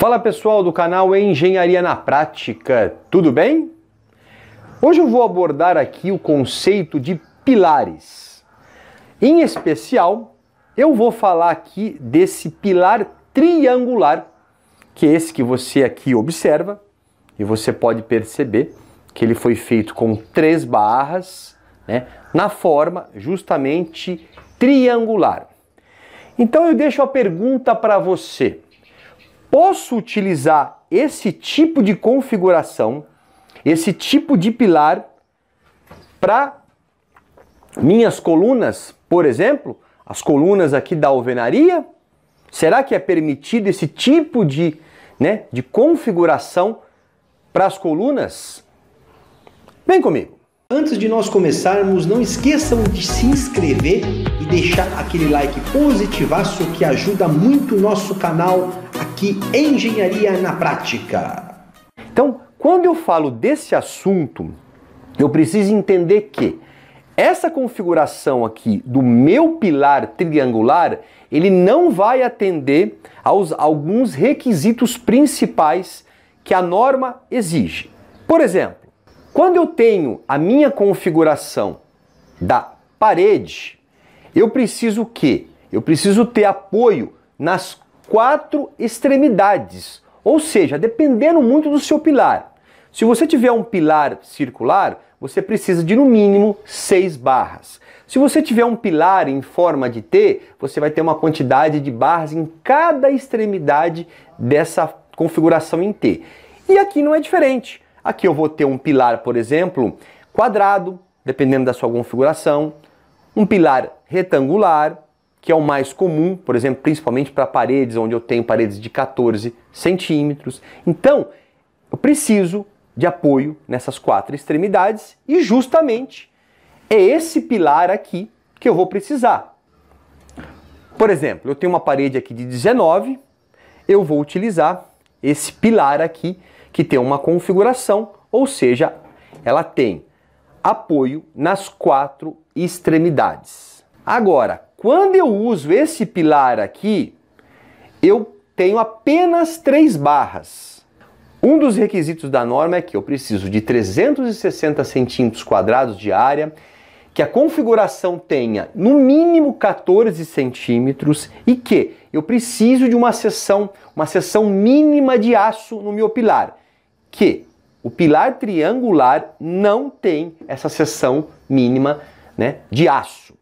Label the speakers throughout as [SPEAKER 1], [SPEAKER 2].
[SPEAKER 1] Fala pessoal do canal Engenharia na Prática, tudo bem? Hoje eu vou abordar aqui o conceito de pilares. Em especial, eu vou falar aqui desse pilar triangular, que é esse que você aqui observa, e você pode perceber que ele foi feito com três barras, né, na forma justamente triangular. Então eu deixo a pergunta para você posso utilizar esse tipo de configuração, esse tipo de pilar, para minhas colunas, por exemplo, as colunas aqui da alvenaria? Será que é permitido esse tipo de, né, de configuração para as colunas? Vem comigo! Antes de nós começarmos, não esqueçam de se inscrever e deixar aquele like positivaço que ajuda muito o nosso canal que engenharia na prática. Então, quando eu falo desse assunto, eu preciso entender que essa configuração aqui do meu pilar triangular, ele não vai atender aos alguns requisitos principais que a norma exige. Por exemplo, quando eu tenho a minha configuração da parede, eu preciso que eu preciso ter apoio nas quatro extremidades, ou seja, dependendo muito do seu pilar. Se você tiver um pilar circular, você precisa de no mínimo seis barras. Se você tiver um pilar em forma de T, você vai ter uma quantidade de barras em cada extremidade dessa configuração em T. E aqui não é diferente. Aqui eu vou ter um pilar, por exemplo, quadrado, dependendo da sua configuração, um pilar retangular, que é o mais comum, por exemplo, principalmente para paredes, onde eu tenho paredes de 14 centímetros. Então, eu preciso de apoio nessas quatro extremidades e justamente é esse pilar aqui que eu vou precisar. Por exemplo, eu tenho uma parede aqui de 19, eu vou utilizar esse pilar aqui que tem uma configuração, ou seja, ela tem apoio nas quatro extremidades. Agora, quando eu uso esse pilar aqui, eu tenho apenas três barras. Um dos requisitos da norma é que eu preciso de 360 centímetros quadrados de área, que a configuração tenha no mínimo 14 centímetros e que eu preciso de uma seção, uma seção mínima de aço no meu pilar, que o pilar triangular não tem essa seção mínima né, de aço.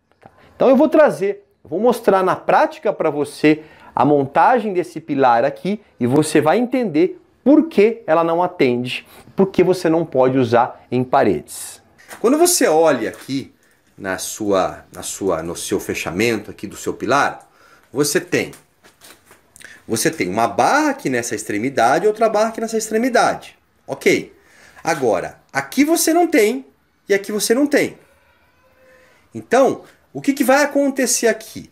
[SPEAKER 1] Então eu vou trazer, vou mostrar na prática para você a montagem desse pilar aqui e você vai entender por que ela não atende, por que você não pode usar em paredes. Quando você olha aqui na sua, na sua, no seu fechamento aqui do seu pilar, você tem você tem uma barra aqui nessa extremidade e outra barra aqui nessa extremidade. Ok. Agora, aqui você não tem e aqui você não tem. Então, o que, que vai acontecer aqui?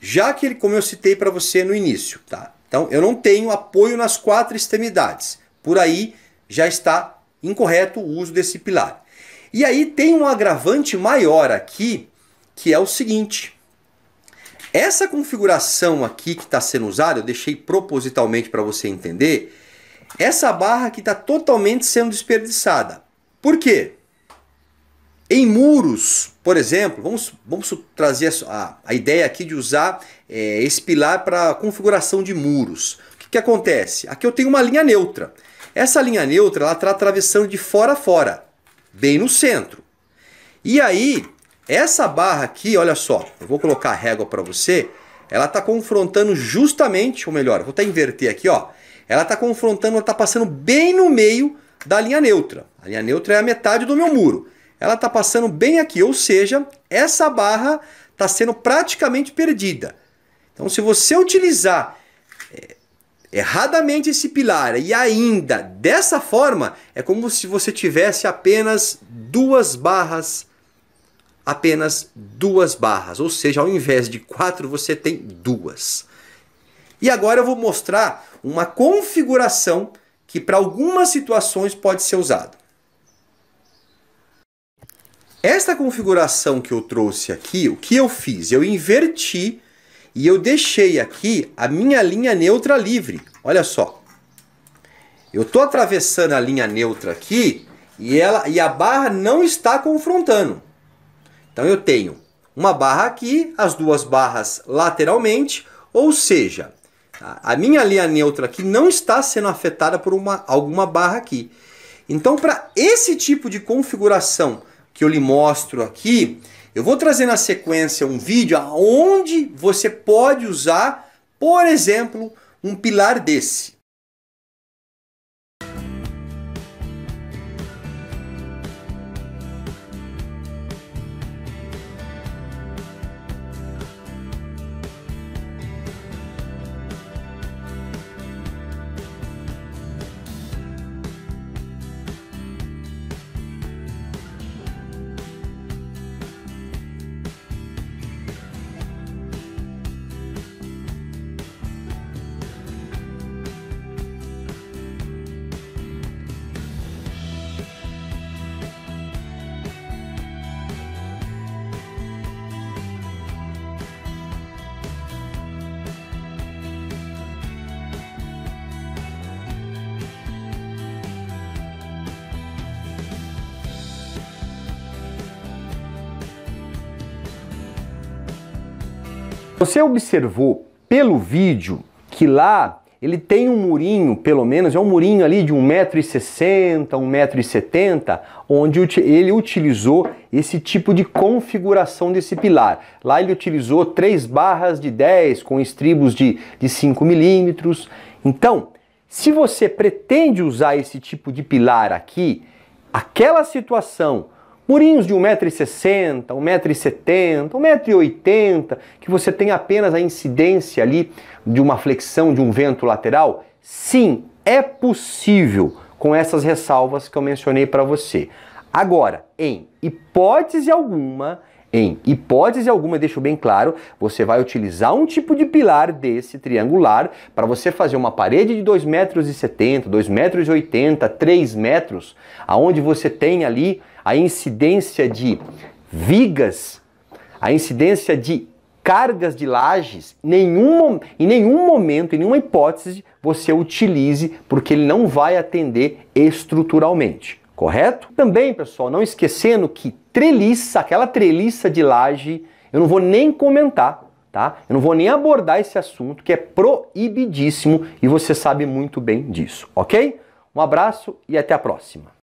[SPEAKER 1] Já que ele, como eu citei para você no início, tá? Então eu não tenho apoio nas quatro extremidades. Por aí já está incorreto o uso desse pilar. E aí tem um agravante maior aqui, que é o seguinte. Essa configuração aqui que está sendo usada, eu deixei propositalmente para você entender, essa barra aqui está totalmente sendo desperdiçada. Por quê? Em muros, por exemplo, vamos, vamos trazer a, a ideia aqui de usar é, esse pilar para configuração de muros. O que, que acontece? Aqui eu tenho uma linha neutra. Essa linha neutra ela está atravessando de fora a fora, bem no centro. E aí, essa barra aqui, olha só, eu vou colocar a régua para você, ela está confrontando justamente, ou melhor, vou até inverter aqui, ó. Ela está confrontando, ela está passando bem no meio da linha neutra. A linha neutra é a metade do meu muro ela está passando bem aqui, ou seja, essa barra está sendo praticamente perdida. Então, se você utilizar é, erradamente esse pilar e ainda dessa forma, é como se você tivesse apenas duas barras, apenas duas barras, ou seja, ao invés de quatro você tem duas. E agora eu vou mostrar uma configuração que para algumas situações pode ser usada. Esta configuração que eu trouxe aqui, o que eu fiz? Eu inverti e eu deixei aqui a minha linha neutra livre. Olha só. Eu estou atravessando a linha neutra aqui e, ela, e a barra não está confrontando. Então eu tenho uma barra aqui, as duas barras lateralmente, ou seja, a minha linha neutra aqui não está sendo afetada por uma, alguma barra aqui. Então para esse tipo de configuração que eu lhe mostro aqui, eu vou trazer na sequência um vídeo onde você pode usar, por exemplo, um pilar desse. Você observou pelo vídeo que lá ele tem um murinho, pelo menos, é um murinho ali de 1,60m, 1,70m, onde ele utilizou esse tipo de configuração desse pilar. Lá ele utilizou três barras de 10 com estribos de, de 5 milímetros. Então, se você pretende usar esse tipo de pilar aqui, aquela situação Murinhos de 1,60m, 1,70m, 1,80m, que você tem apenas a incidência ali de uma flexão de um vento lateral? Sim, é possível com essas ressalvas que eu mencionei para você. Agora, em hipótese alguma, em hipótese alguma, deixo bem claro, você vai utilizar um tipo de pilar desse triangular para você fazer uma parede de 2,70 metros, 2,80 metros, 3 metros, aonde você tem ali a incidência de vigas, a incidência de cargas de lajes, nenhum, em nenhum momento, em nenhuma hipótese, você utilize, porque ele não vai atender estruturalmente correto? Também, pessoal, não esquecendo que treliça, aquela treliça de laje, eu não vou nem comentar, tá? Eu não vou nem abordar esse assunto que é proibidíssimo e você sabe muito bem disso, ok? Um abraço e até a próxima.